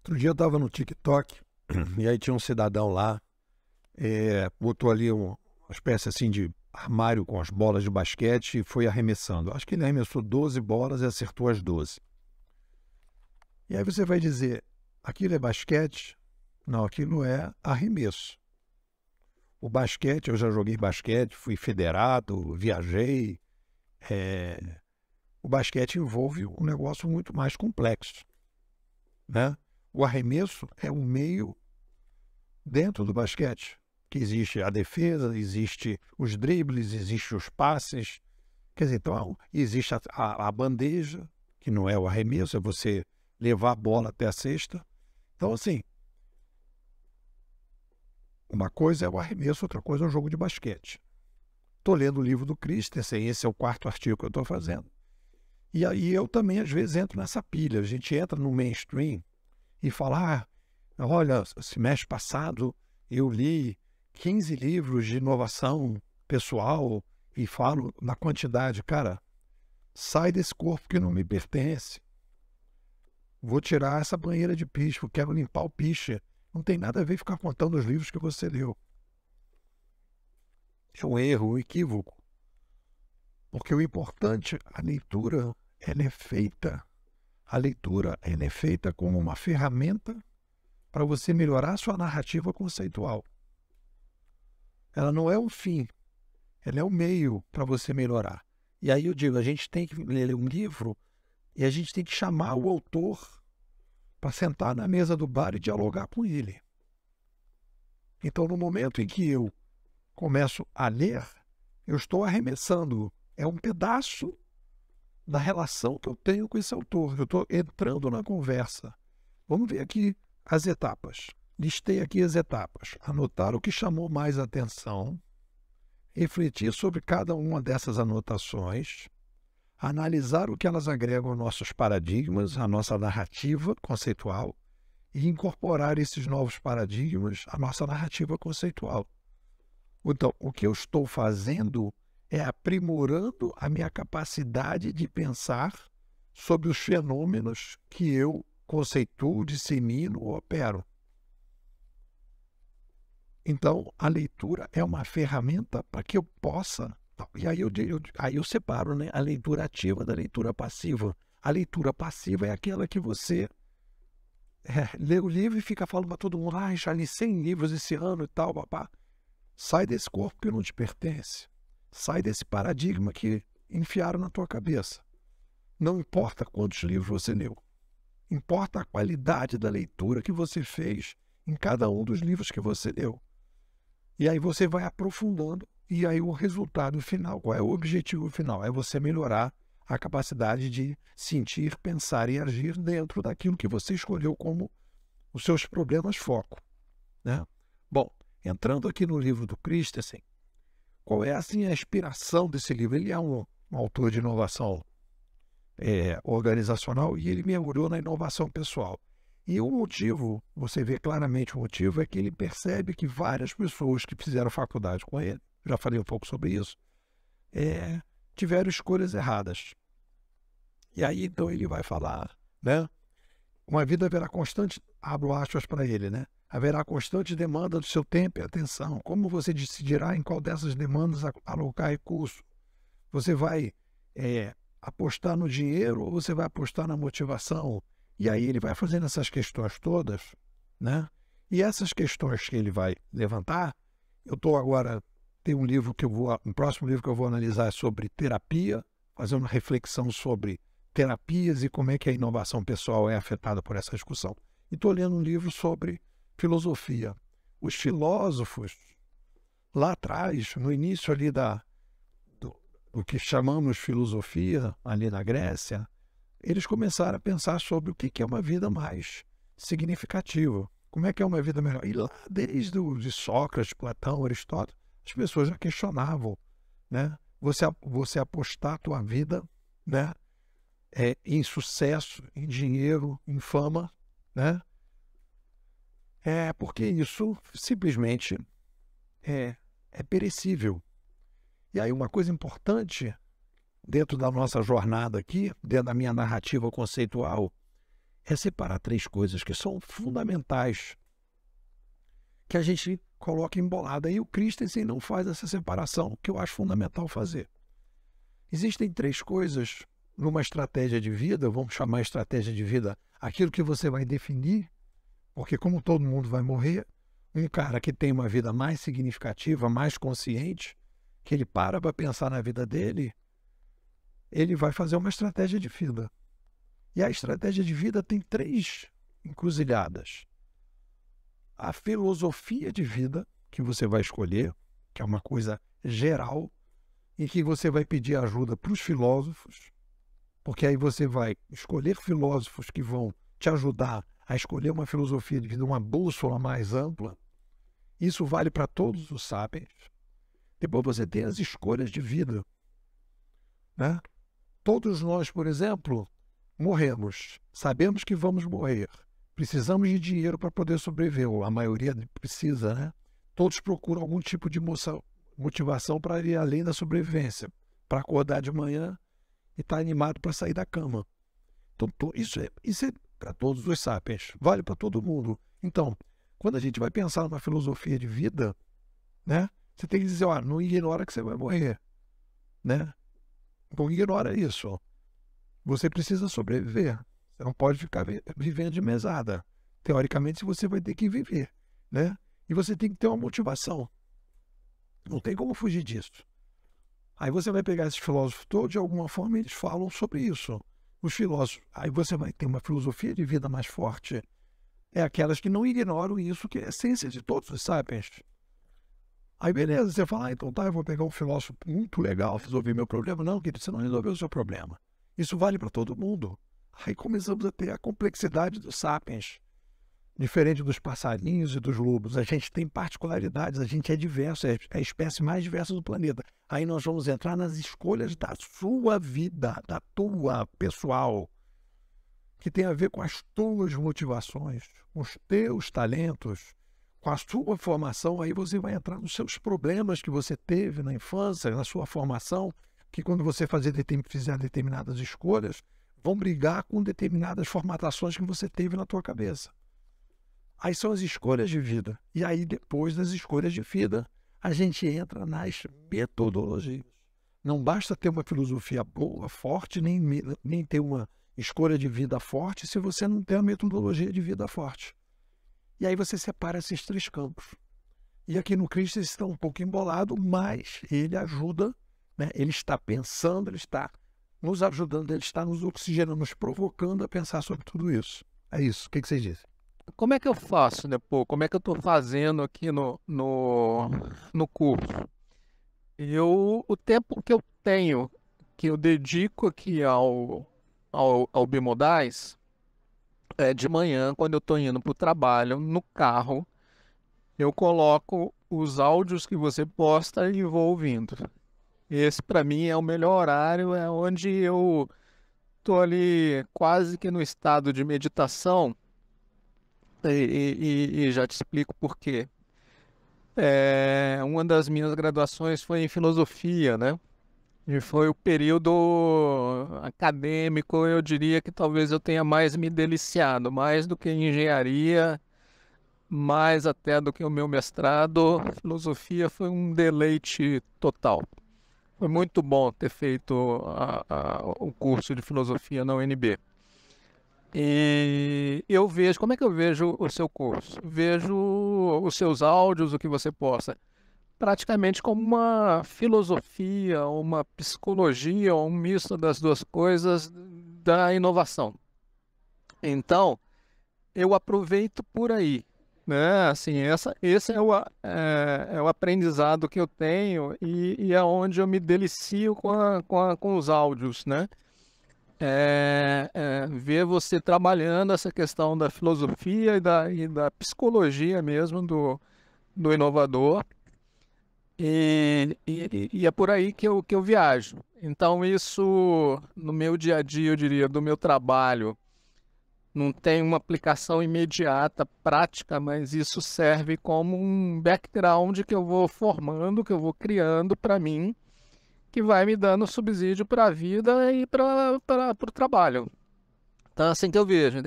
Outro dia eu estava no TikTok e aí tinha um cidadão lá, é, botou ali uma espécie assim de armário com as bolas de basquete e foi arremessando. Acho que ele arremessou 12 bolas e acertou as 12. E aí você vai dizer, aquilo é basquete? Não, aquilo é arremesso. O basquete, eu já joguei basquete, fui federado, viajei. É... O basquete envolve um negócio muito mais complexo. Né? O arremesso é um meio dentro do basquete, que existe a defesa, existe os dribles, existe os passes. Quer dizer, então, existe a, a, a bandeja, que não é o arremesso, é você levar a bola até a cesta. Então, assim, uma coisa é o arremesso, outra coisa é o jogo de basquete. Estou lendo o livro do Christensen, esse é o quarto artigo que eu estou fazendo. E aí eu também, às vezes, entro nessa pilha. A gente entra no mainstream e falar: ah, olha, semestre passado eu li 15 livros de inovação pessoal e falo na quantidade, cara, sai desse corpo que não me pertence. Vou tirar essa banheira de piso quero limpar o piche. Não tem nada a ver ficar contando os livros que você leu. É um erro, um equívoco. Porque o importante, a leitura, ela é feita a leitura é feita como uma ferramenta para você melhorar sua narrativa conceitual. Ela não é o fim, ela é o meio para você melhorar. E aí eu digo, a gente tem que ler um livro e a gente tem que chamar o autor para sentar na mesa do bar e dialogar com ele. Então, no momento em que eu começo a ler, eu estou arremessando. É um pedaço da relação que eu tenho com esse autor. Eu estou entrando na conversa. Vamos ver aqui as etapas. Listei aqui as etapas. Anotar o que chamou mais atenção, refletir sobre cada uma dessas anotações, analisar o que elas agregam aos nossos paradigmas, à nossa narrativa conceitual e incorporar esses novos paradigmas à nossa narrativa conceitual. Então, o que eu estou fazendo é aprimorando a minha capacidade de pensar sobre os fenômenos que eu conceituo, dissemino ou opero. Então, a leitura é uma ferramenta para que eu possa. E aí eu, eu, aí eu separo né, a leitura ativa da leitura passiva. A leitura passiva é aquela que você é, lê o livro e fica falando para todo mundo: ah, já li 100 livros esse ano e tal, papá. Sai desse corpo que não te pertence. Sai desse paradigma que enfiaram na tua cabeça. Não importa quantos livros você leu. Importa a qualidade da leitura que você fez em cada um dos livros que você leu. E aí você vai aprofundando e aí o resultado final, qual é o objetivo final? É você melhorar a capacidade de sentir, pensar e agir dentro daquilo que você escolheu como os seus problemas foco. Né? Bom, entrando aqui no livro do Christensen, qual é assim, a inspiração desse livro. Ele é um, um autor de inovação é, organizacional e ele mergulhou na inovação pessoal. E o motivo, você vê claramente o motivo, é que ele percebe que várias pessoas que fizeram faculdade com ele, já falei um pouco sobre isso, é, tiveram escolhas erradas. E aí então ele vai falar, né? Uma vida verá constante, abro aspas para ele, né? Haverá constante demanda do seu tempo e atenção. Como você decidirá em qual dessas demandas alocar recurso? Você vai é, apostar no dinheiro ou você vai apostar na motivação? E aí ele vai fazendo essas questões todas, né? E essas questões que ele vai levantar, eu estou agora tem um livro que eu vou, um próximo livro que eu vou analisar é sobre terapia, fazer uma reflexão sobre terapias e como é que a inovação pessoal é afetada por essa discussão. E estou lendo um livro sobre filosofia. Os filósofos, lá atrás, no início ali da, do, do que chamamos filosofia, ali na Grécia, eles começaram a pensar sobre o que é uma vida mais significativa. Como é que é uma vida melhor? E lá, desde Sócrates, Platão, Aristóteles, as pessoas já questionavam, né? Você, você apostar a tua vida, né? É, em sucesso, em dinheiro, em fama, né? É porque isso simplesmente é, é perecível. E aí, uma coisa importante dentro da nossa jornada aqui, dentro da minha narrativa conceitual, é separar três coisas que são fundamentais que a gente coloca embolada. E o Christensen não faz essa separação, que eu acho fundamental fazer. Existem três coisas numa estratégia de vida, vamos chamar estratégia de vida, aquilo que você vai definir porque, como todo mundo vai morrer, um cara que tem uma vida mais significativa, mais consciente, que ele para para pensar na vida dele, ele vai fazer uma estratégia de vida. E a estratégia de vida tem três encruzilhadas. A filosofia de vida que você vai escolher, que é uma coisa geral, em que você vai pedir ajuda para os filósofos, porque aí você vai escolher filósofos que vão te ajudar a escolher uma filosofia de vida, uma bússola mais ampla, isso vale para todos os sábios. Depois você tem as escolhas de vida. Né? Todos nós, por exemplo, morremos. Sabemos que vamos morrer. Precisamos de dinheiro para poder sobreviver. A maioria precisa, né? Todos procuram algum tipo de motivação para ir além da sobrevivência, para acordar de manhã e estar tá animado para sair da cama. Então, isso é, isso é para todos os sapiens, vale para todo mundo. Então, quando a gente vai pensar numa filosofia de vida, né? Você tem que dizer, ó, não ignora que você vai morrer, né? Não ignora isso. Você precisa sobreviver. Você não pode ficar vivendo de mesada. Teoricamente, você vai ter que viver, né? E você tem que ter uma motivação. Não tem como fugir disso. Aí você vai pegar esses filósofos todos, de alguma forma eles falam sobre isso os filósofos. Aí você vai ter uma filosofia de vida mais forte. É aquelas que não ignoram isso, que é a essência de todos os sapiens. Aí beleza, você fala, ah, então tá, eu vou pegar um filósofo muito legal, resolver meu problema. Não, querido, você não resolveu o seu problema. Isso vale para todo mundo. Aí começamos a ter a complexidade dos sapiens. Diferente dos passarinhos e dos lobos, a gente tem particularidades, a gente é diverso, é a espécie mais diversa do planeta. Aí nós vamos entrar nas escolhas da sua vida, da tua pessoal, que tem a ver com as tuas motivações, com os teus talentos, com a sua formação. Aí você vai entrar nos seus problemas que você teve na infância, na sua formação, que quando você fazer, fizer determinadas escolhas, vão brigar com determinadas formatações que você teve na tua cabeça. Aí são as escolhas de vida. E aí, depois das escolhas de vida, a gente entra nas metodologias. Não basta ter uma filosofia boa, forte, nem, nem ter uma escolha de vida forte se você não tem a metodologia de vida forte. E aí você separa esses três campos. E aqui no Cristo eles estão um pouco embolado, mas ele ajuda, né? ele está pensando, ele está nos ajudando, ele está nos oxigenando, nos provocando a pensar sobre tudo isso. É isso. O que, que vocês dizem? como é que eu faço, né? Pô, como é que eu tô fazendo aqui no, no, no curso? Eu, o tempo que eu tenho, que eu dedico aqui ao, ao, ao Bimodais, é de manhã, quando eu tô indo para o trabalho, no carro, eu coloco os áudios que você posta e vou ouvindo. Esse para mim é o melhor horário, é onde eu tô ali quase que no estado de meditação e, e, e já te explico por quê. É, uma das minhas graduações foi em filosofia, né? E foi o período acadêmico, eu diria que talvez eu tenha mais me deliciado, mais do que engenharia, mais até do que o meu mestrado. Filosofia foi um deleite total. Foi muito bom ter feito a, a, o curso de filosofia na UNB. E eu vejo, como é que eu vejo o seu curso? Vejo os seus áudios, o que você posta, praticamente como uma filosofia, uma psicologia, um misto das duas coisas da inovação. Então, eu aproveito por aí, né? Assim, essa, esse é o, é, é o aprendizado que eu tenho e, e é onde eu me delicio com, a, com, a, com os áudios, né? é, é, ver você trabalhando essa questão da filosofia e da, e da psicologia mesmo do, do inovador. E, e, e, é por aí que eu, que eu viajo. Então, isso no meu dia a dia, eu diria, do meu trabalho, não tem uma aplicação imediata, prática, mas isso serve como um background que eu vou formando, que eu vou criando para mim que vai me dando subsídio para a vida e para tá? o trabalho. Então, assim que eu vejo.